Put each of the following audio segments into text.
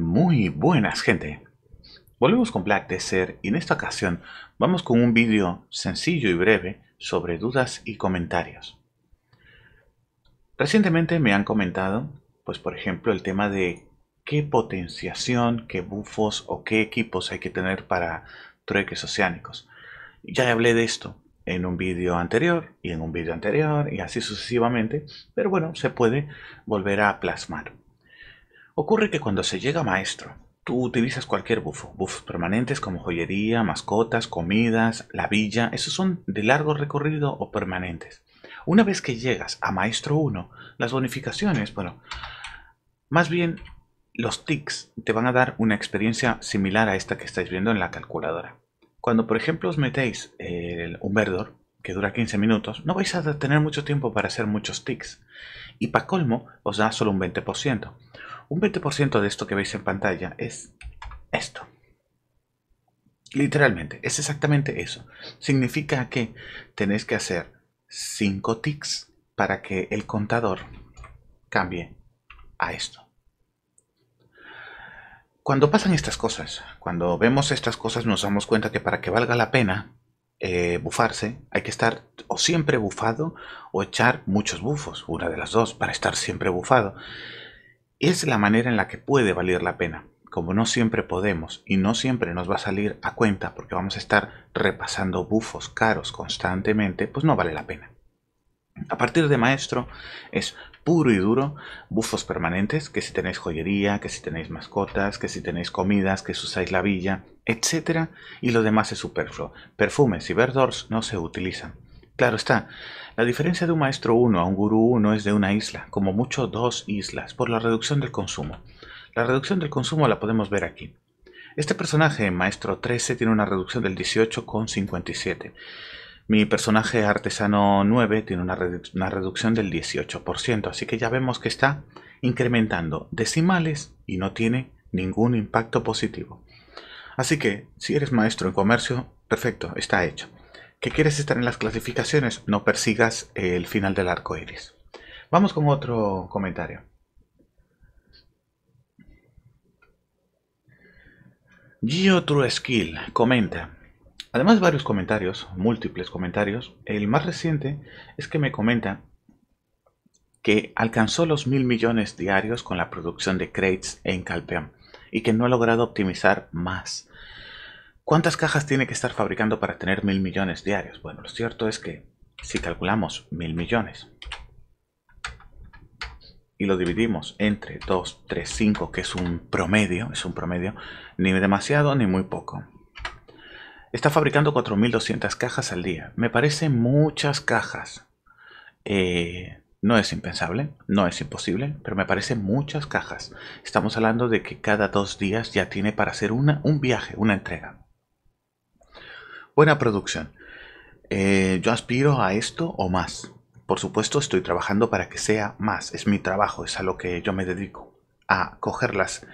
Muy buenas gente, volvemos con Black Desert y en esta ocasión vamos con un vídeo sencillo y breve sobre dudas y comentarios. Recientemente me han comentado, pues por ejemplo el tema de qué potenciación, qué bufos o qué equipos hay que tener para trueques oceánicos. Ya hablé de esto en un vídeo anterior y en un vídeo anterior y así sucesivamente, pero bueno, se puede volver a plasmar. Ocurre que cuando se llega maestro, tú utilizas cualquier bufo, Buff permanentes como joyería, mascotas, comidas, la villa, esos son de largo recorrido o permanentes. Una vez que llegas a maestro 1, las bonificaciones, bueno, más bien los tics te van a dar una experiencia similar a esta que estáis viendo en la calculadora. Cuando por ejemplo os metéis un eh, verdor, que dura 15 minutos, no vais a tener mucho tiempo para hacer muchos tics. Y para colmo, os da solo un 20%. Un 20% de esto que veis en pantalla es esto. Literalmente, es exactamente eso. Significa que tenéis que hacer 5 tics para que el contador cambie a esto. Cuando pasan estas cosas, cuando vemos estas cosas nos damos cuenta que para que valga la pena, eh, bufarse, hay que estar o siempre bufado o echar muchos bufos, una de las dos, para estar siempre bufado. Es la manera en la que puede valer la pena. Como no siempre podemos y no siempre nos va a salir a cuenta porque vamos a estar repasando bufos caros constantemente, pues no vale la pena. A partir de maestro es puro y duro, bufos permanentes, que si tenéis joyería, que si tenéis mascotas, que si tenéis comidas, que si usáis la villa, etc. Y lo demás es superfluo. Perfumes y verdors no se utilizan. Claro está, la diferencia de un maestro 1 a un gurú 1 es de una isla, como mucho dos islas, por la reducción del consumo. La reducción del consumo la podemos ver aquí. Este personaje, maestro 13, tiene una reducción del 18,57. Mi personaje artesano 9 tiene una, reducción del 18%, así que ya vemos que está incrementando decimales y no tiene ningún impacto positivo. Así que, si eres maestro en comercio, perfecto, está hecho. ¿Que quieres estar en las clasificaciones? No persigas el final del arco iris. Vamos con otro comentario. Gio Skill comenta, Además varios comentarios, múltiples comentarios, el más reciente es que me comenta que alcanzó los mil millones diarios con la producción de crates en Calpeam y que no ha logrado optimizar más. ¿Cuántas cajas tiene que estar fabricando para tener mil millones diarios? Bueno, lo cierto es que si calculamos mil millones y lo dividimos entre 2, 3, 5, que es un promedio, es un promedio, ni demasiado ni muy poco. Está fabricando 4.200 cajas al día. Me parece muchas cajas. Eh, no es impensable, no es imposible, pero me parece muchas cajas. Estamos hablando de que cada dos días ya tiene para hacer una, un viaje, una entrega. Buena producción. Eh, yo aspiro a esto o más. Por supuesto, estoy trabajando para que sea más. Es mi trabajo, es a lo que yo me dedico a coger las,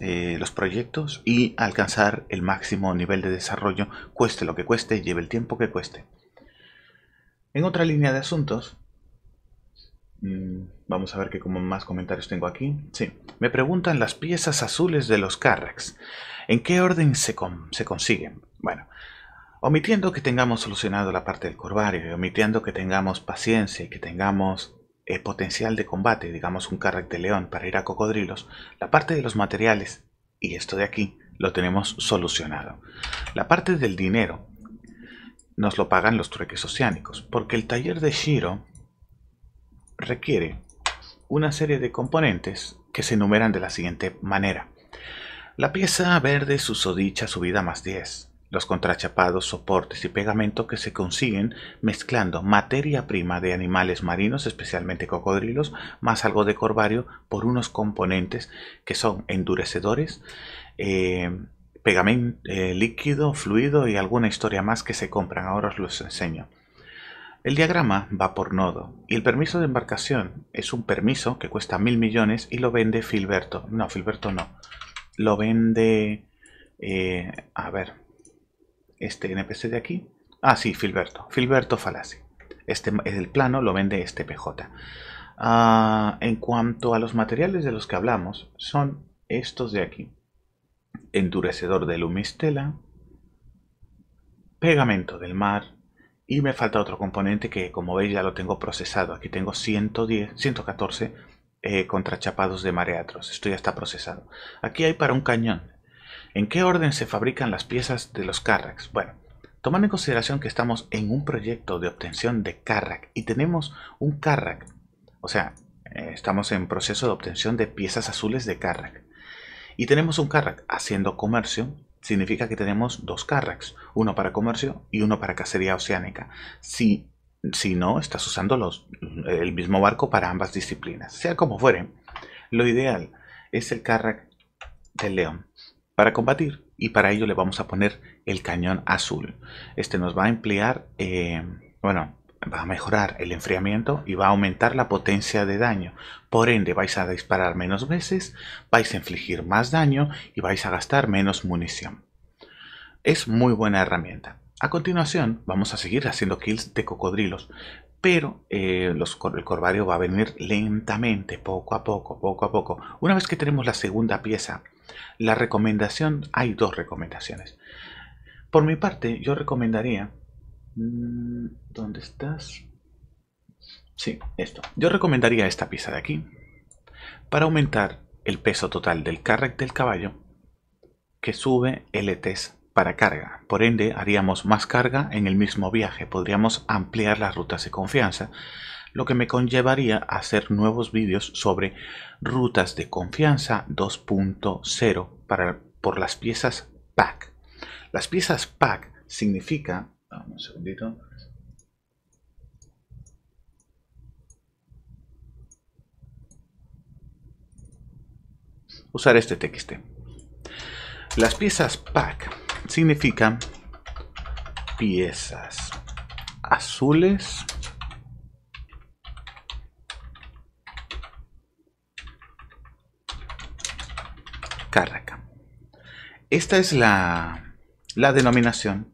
eh, los proyectos y alcanzar el máximo nivel de desarrollo, cueste lo que cueste, lleve el tiempo que cueste. En otra línea de asuntos, mm, vamos a ver que como más comentarios tengo aquí. Sí, me preguntan las piezas azules de los Carracks, ¿En qué orden se, se consiguen? Bueno, omitiendo que tengamos solucionado la parte del corvario omitiendo que tengamos paciencia y que tengamos el potencial de combate, digamos un Carrack de león para ir a cocodrilos, la parte de los materiales y esto de aquí lo tenemos solucionado. La parte del dinero nos lo pagan los trueques oceánicos, porque el taller de Shiro requiere una serie de componentes que se enumeran de la siguiente manera. La pieza verde susodicha subida más 10, los contrachapados, soportes y pegamento que se consiguen mezclando materia prima de animales marinos, especialmente cocodrilos, más algo de corvario por unos componentes que son endurecedores, eh, pegamento eh, líquido, fluido y alguna historia más que se compran. Ahora os los enseño. El diagrama va por nodo y el permiso de embarcación es un permiso que cuesta mil millones y lo vende Filberto. No, Filberto no. Lo vende... Eh, a ver, este NPC de aquí. Ah, sí, Filberto. Filberto Falasi. Este es el plano, lo vende este PJ. Ah, en cuanto a los materiales de los que hablamos, son estos de aquí. Endurecedor de Lumistela, pegamento del mar, y me falta otro componente que como veis ya lo tengo procesado. Aquí tengo 114 eh, contrachapados de mareatros. Esto ya está procesado. Aquí hay para un cañón. ¿En qué orden se fabrican las piezas de los carracks? Bueno, tomando en consideración que estamos en un proyecto de obtención de Carrack y tenemos un Carrack, o sea, eh, estamos en proceso de obtención de piezas azules de Carrack y tenemos un Carrack haciendo comercio, significa que tenemos dos Carracks, uno para comercio y uno para cacería oceánica. Si, si no, estás usando el mismo barco para ambas disciplinas. Sea como fuere, lo ideal es el Carrack del león para combatir y para ello le vamos a poner el cañón azul. Este nos va a emplear, eh, bueno, va a mejorar el enfriamiento y va a aumentar la potencia de daño. Por ende, vais a disparar menos veces, vais a infligir más daño y vais a gastar menos munición. Es muy buena herramienta. A continuación, vamos a seguir haciendo kills de cocodrilos, pero eh, el corvario va a venir lentamente, poco a poco, poco a poco. Una vez que tenemos la segunda pieza la recomendación, hay dos recomendaciones. Por mi parte, yo recomendaría... Mm, ¿Dónde estás? Sí, esto. Yo recomendaría esta pieza de aquí para aumentar el peso total del carrack del caballo que sube LTs e para carga. Por ende, haríamos más carga en el mismo viaje. Podríamos ampliar las rutas de confianza lo que me conllevaría a hacer nuevos vídeos sobre rutas de confianza 2.0 para, por las piezas pack. Las piezas pack significa, un segundito, usar este texto, Las piezas pack significan piezas azules Esta es la, denominación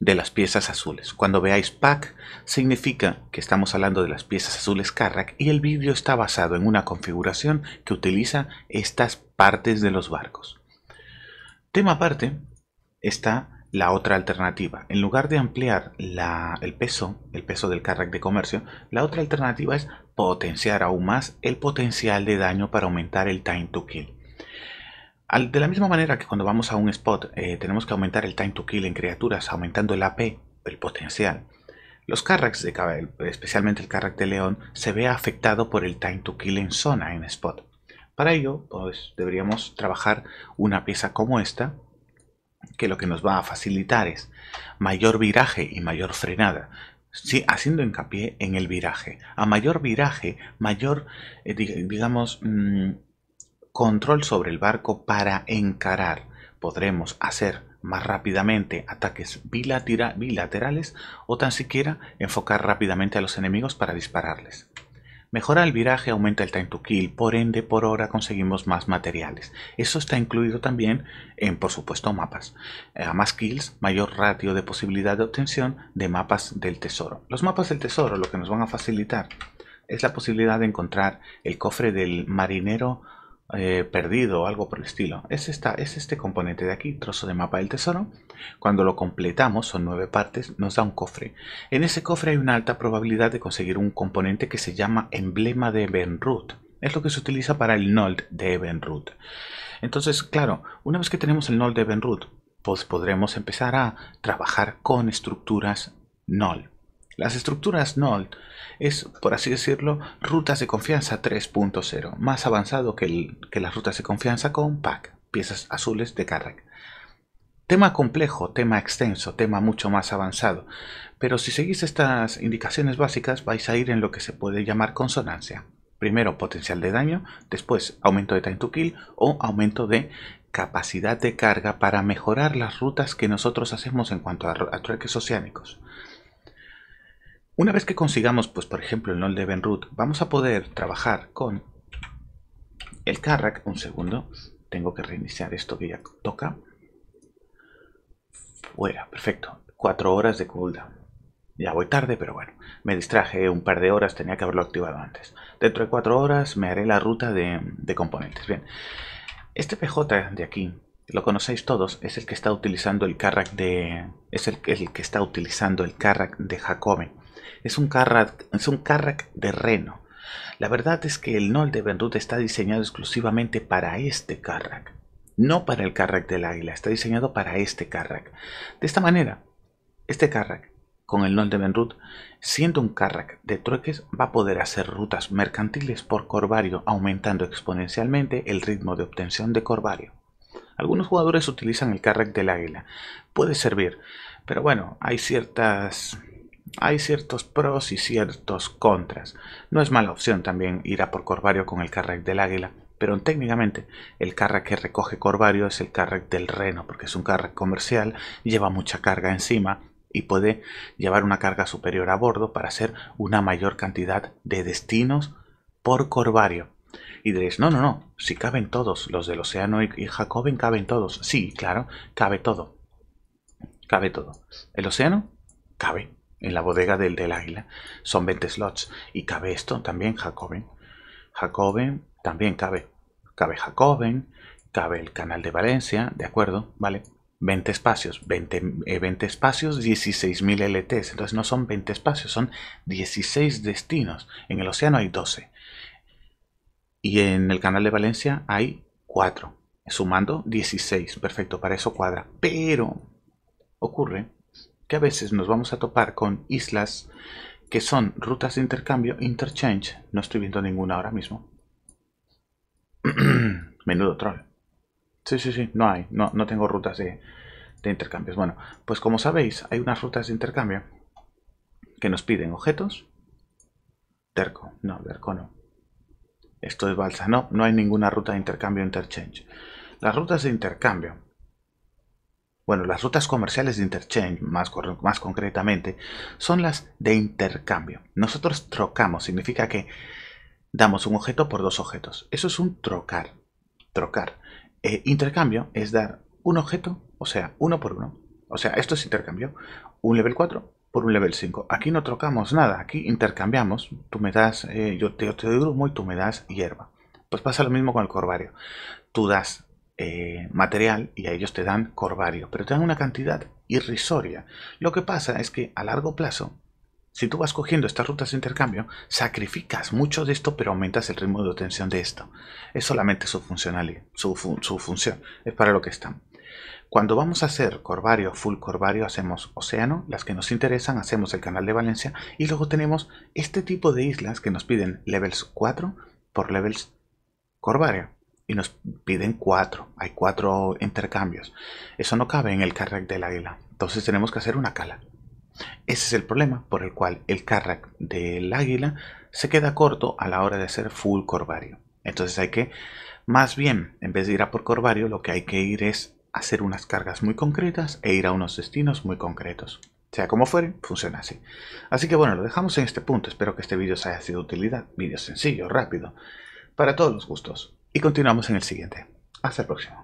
de las piezas azules. Cuando veáis pack, significa que estamos hablando de las piezas azules Carrack y el vídeo está basado en una configuración que utiliza estas partes de los barcos. Tema aparte está la otra alternativa. En lugar de ampliar el peso, el peso del Carrack de comercio, la otra alternativa es potenciar aún más el potencial de daño para aumentar el time to kill de la misma manera que cuando vamos a un spot eh, tenemos que aumentar el time to kill en criaturas, aumentando el AP, el potencial. Los carracks, de, especialmente el carrack de león, se ve afectado por el time to kill en zona, en spot. Para ello, pues, deberíamos trabajar una pieza como esta, que lo que nos va a facilitar es mayor viraje y mayor frenada. Sí, haciendo hincapié en el viraje. A mayor viraje, mayor, eh, digamos, mm, control sobre el barco para encarar. Podremos hacer más rápidamente ataques bilaterales o tan siquiera enfocar rápidamente a los enemigos para dispararles. Mejora el viraje, aumenta el time to kill, por ende por hora conseguimos más materiales. Eso está incluido también en, por supuesto, mapas. Eh, a más kills, mayor ratio de posibilidad de obtención de mapas del tesoro. Los mapas del tesoro lo que nos van a facilitar es la posibilidad de encontrar el cofre del marinero eh, perdido o algo por el estilo. Es, esta, es este componente de aquí, trozo de mapa del tesoro. Cuando lo completamos, son nueve partes, nos da un cofre. En ese cofre hay una alta probabilidad de conseguir un componente que se llama emblema de Benroot. Es lo que se utiliza para el Nold de Benroot. Entonces, claro, una vez que tenemos el Nold de Benroot, pues podremos empezar a trabajar con estructuras Nold. Las estructuras NOLD es, por así decirlo, rutas de confianza 3.0, más avanzado que, las rutas de confianza con PAC, piezas azules de Carrack. Tema complejo, tema extenso, tema mucho más avanzado, pero si seguís estas indicaciones básicas vais a ir en lo que se puede llamar consonancia. Primero potencial de daño, después aumento de time to kill o aumento de capacidad de carga para mejorar las rutas que nosotros hacemos en cuanto a, a oceánicos. Una vez que consigamos, pues por ejemplo, el null de Benroot, vamos a poder trabajar con el carrack. Un segundo, tengo que reiniciar esto que ya toca. Fuera, perfecto. Cuatro horas de cooldown. Ya voy tarde, pero bueno, me distraje un par de horas, tenía que haberlo activado antes. Dentro de cuatro horas me haré la ruta de, componentes. Bien, este PJ de aquí, lo conocéis todos, es el que está utilizando el carrack de... es el, el que está utilizando el carrack de Jacobi es un Carrack, es un de Reno. La verdad es que el Nol de Benrut está diseñado exclusivamente para este Carrack. No para el Carrack del Águila, está diseñado para este Carrack. De esta manera, este Carrack con el Nol de Benrut, siendo un Carrack de trueques, va a poder hacer rutas mercantiles por Corvario, aumentando exponencialmente el ritmo de obtención de Corvario. Algunos jugadores utilizan el Carrack del Águila. Puede servir, pero bueno, hay ciertas hay ciertos pros y ciertos contras. No es mala opción también ir a por Corvario con el Carrack del Águila, pero técnicamente el Carrack que recoge Corvario es el Carrack del Reno, porque es un Carrack comercial, lleva mucha carga encima y puede llevar una carga superior a bordo para hacer una mayor cantidad de destinos por Corvario. Y diréis, no, no, no, si caben todos, los del Océano y Jacoben caben todos. Sí, claro, cabe todo. Cabe todo. El Océano cabe en la bodega del, del águila. Son 20 slots. Y cabe esto también, Jacoben. Jacoben también cabe. Cabe Jacoben, cabe el canal de Valencia, ¿de acuerdo? Vale. 20 espacios, 20, 20 eh, espacios, 16.000 LTs. Entonces no son 20 espacios, son 16 destinos. En el océano hay 12. Y en el canal de Valencia hay 4. Sumando 16. Perfecto, para eso cuadra. Pero ocurre que a veces nos vamos a topar con islas que son rutas de intercambio, interchange. No estoy viendo ninguna ahora mismo. Menudo troll. Sí, sí, sí, no hay. No, no tengo rutas de, de intercambios. Bueno, pues como sabéis, hay unas rutas de intercambio que nos piden objetos. Terco, no, Terco no. Esto es balsa, no, no hay ninguna ruta de intercambio interchange. Las rutas de intercambio bueno, las rutas comerciales de interchange, más, concretamente, son las de intercambio. Nosotros trocamos, significa que damos un objeto por dos objetos. Eso es un trocar. Trocar. Eh, intercambio es dar un objeto, o sea, uno por uno. O sea, esto es intercambio. Un level 4 por un level 5. Aquí no trocamos nada, aquí intercambiamos. Tú me das, eh, yo, te, doy grumo y tú me das hierba. Pues pasa lo mismo con el corvario. Tú das eh, material y a ellos te dan corvario, pero te dan una cantidad irrisoria. Lo que pasa es que a largo plazo, si tú vas cogiendo estas rutas de intercambio, sacrificas mucho de esto, pero aumentas el ritmo de obtención de esto. Es solamente su, su función, es para lo que están. Cuando vamos a hacer corvario, full corvario, hacemos océano, las que nos interesan, hacemos el canal de Valencia y luego tenemos este tipo de islas que nos piden levels 4 por levels corvario y nos piden cuatro. Hay cuatro intercambios. Eso no cabe en el carrack del águila. Entonces tenemos que hacer una cala. Ese es el problema por el cual el carrack del águila se queda corto a la hora de hacer full corvario. Entonces hay que, más bien, en vez de ir a por corvario, lo que hay que ir es hacer unas cargas muy concretas e ir a unos destinos muy concretos. Sea como fuere, funciona así. Así que bueno, lo dejamos en este punto. Espero que este vídeo os haya sido de utilidad. Vídeo sencillo, rápido, para todos los gustos y continuamos en el siguiente. Hasta el próximo.